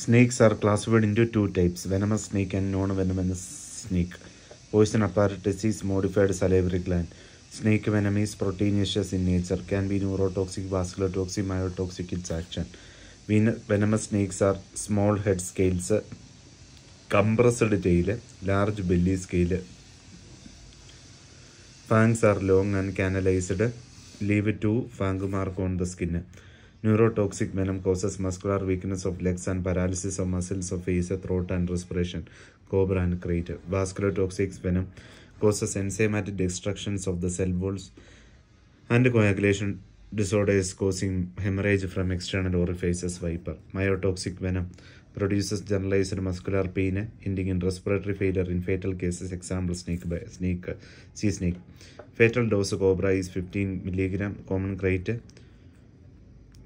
Snakes are classified into two types, venomous snake and non-venomous snake. Poison apparatus is modified salivary gland. Snake venom is proteinaceous in nature, can be neurotoxic, vascular toxic, myotoxic its action. Venomous snakes are small head scales, compressed tail, large belly scale. Fangs are long and canalized, leave two fang mark on the skin. Neurotoxic venom causes muscular weakness of legs and paralysis of muscles of face, throat and respiration. Cobra and crate. Vascular toxic venom causes enzymatic destructions of the cell walls and coagulation disorders causing hemorrhage from external orifices viper. Myotoxic venom produces generalized muscular pain ending in respiratory failure in fatal cases example snake snake sea snake fatal dose cobra is 15 milligram common crate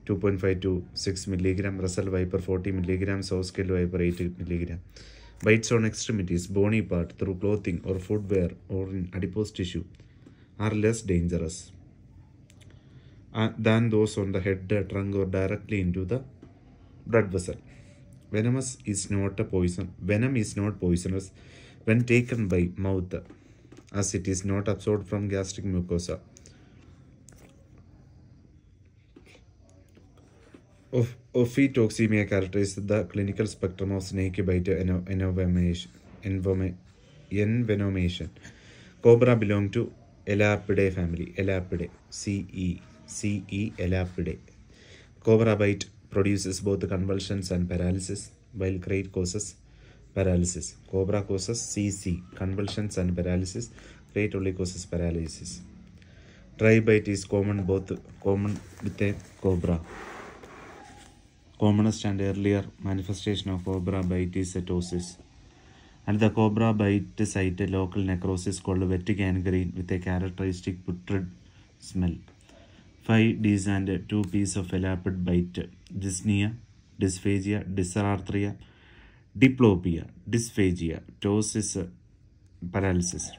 2.5 to 6 milligram, Russell viper 40 milligrams, Houskel viper 8 milligram. Bites on extremities, bony part, through clothing or footwear or in adipose tissue are less dangerous uh, than those on the head, uh, trunk or directly into the blood vessel. Venomous is not a poison. Venom is not poisonous when taken by mouth as it is not absorbed from gastric mucosa. of Ophitoxemia characterizes the clinical spectrum of snake bite envenomation. envenomation. Cobra belong to Elapidae family. Elapidae. C-E. C-E. Elapidae. Cobra bite produces both convulsions and paralysis, while crate causes paralysis. Cobra causes CC. Convulsions and paralysis. Crate only causes paralysis. Dry bite is common both common with a cobra. commonest and earlier manifestation of cobra bite is setosis. And the cobra bite site, local necrosis called wet gangrene with a characteristic putrid smell. 5 Ds and 2 Ps of a lapid bite, dyspnea, dysphagia, dysarthria, diplopia, dysphagia, ptosis, paralysis,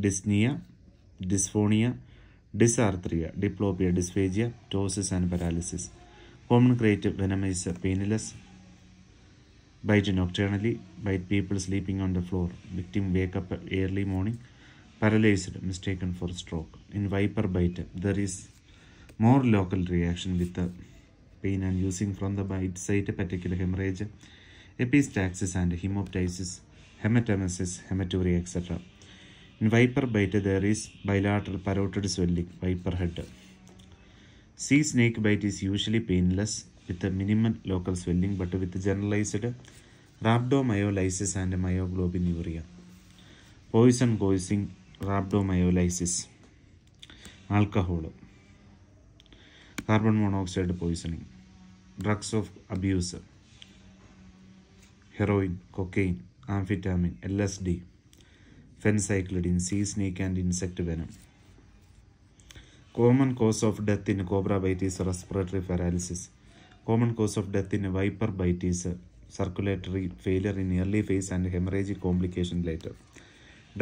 dyspnea, dysphonia, dysarthria, diplopia, dysphagia, ptosis and paralysis. Common creative venom is painless. Bite nocturnally. Bite people sleeping on the floor. Victim wake up early morning. Paralyzed. Mistaken for stroke. In viper bite, there is more local reaction with the pain and using from the bite site particular hemorrhage, epistaxis and hemoptysis, hematemesis, hematuria, etc. In viper bite, there is bilateral parotid swelling, viper head. Sea snake bite is usually painless with a minimal local swelling but with generalized rhabdomyolysis and myoglobinuria. Poison causing rhabdomyolysis. Alcohol. Carbon monoxide poisoning. Drugs of abuse. Heroin, cocaine, amphetamine, LSD, phencyclidine, sea snake and insect venom. Common cause of ഡെത്തിന് cobra bite is respiratory paralysis common cause of ഡെത്തിന് viper bite is circulatory failure in early phase and haemorrhage complication later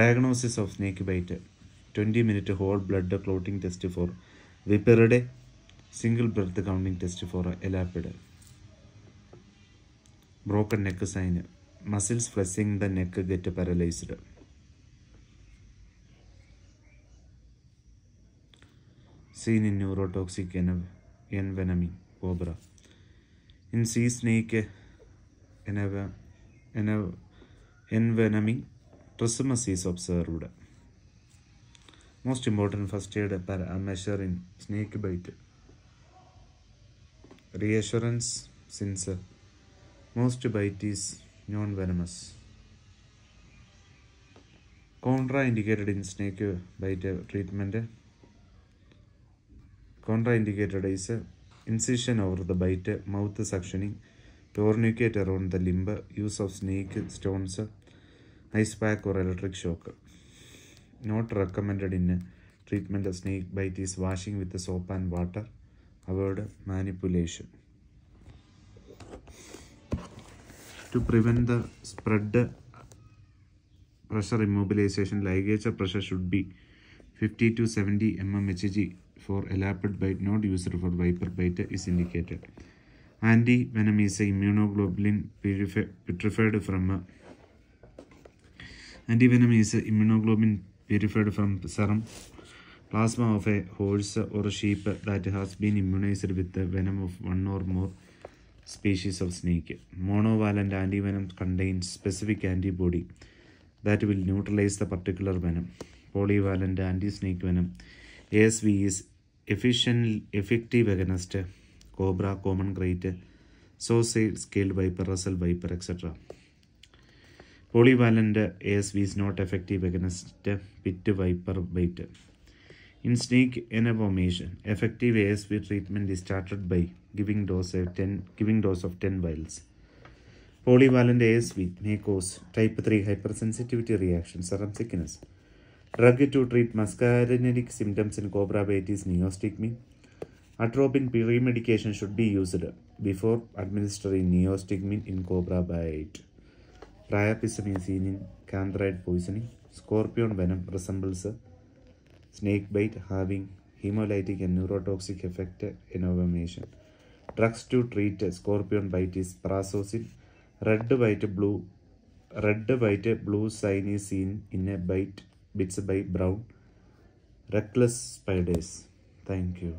diagnosis of snake bite twenty minute whole blood clotting test for വിപ്പറുടെ single breath counting test for elapid broken neck sign muscles flexing the neck get paralysed seen in neurotoxic envenoming cobra. In sea snake envenoming, trismus is observed. Most important first aid measure in snake bite. Reassurance since most bite is non-venomous. Contraindicated in snake bite treatment Contraindicated is incision over the bite, mouth suctioning, tourniquet around the limb, use of snake, stones, ice pack or electric shock. Not recommended in treatment of snake bite is washing with soap and water. Avoid manipulation. To prevent the spread pressure immobilization, ligature pressure should be 50 to 70 mmHg for elapid bite node used for viper bite is indicated. Anti-venom is a immunoglobulin purified from venom is a immunoglobulin purified from serum plasma of a horse or a sheep that has been immunized with the venom of one or more species of snake. Monovalent anti venom contains specific antibody that will neutralize the particular venom. Polyvalent anti-snake venom ASV is efficient, effective against cobra, common crate, sausage, scaled viper, Russell viper, etc. Polyvalent ASV is not effective against pit viper bite. In snake anabomission, effective ASV treatment is started by giving dose of 10, giving dose of 10 vials. Polyvalent ASV may cause type 3 hypersensitivity reaction, serum sickness. Drug to treat muscarinic symptoms in cobra bite is neostigmine. Atropine pre-medication should be used before administering neostigmine in cobra bite. Priapism is seen in canthrite poisoning. Scorpion venom resembles a snake bite having hemolytic and neurotoxic effect innovation. Drugs to treat scorpion bite is prazosin. Red bite blue red bite blue sign is seen in a bite Bits by Brown. Reckless spiders. Thank you.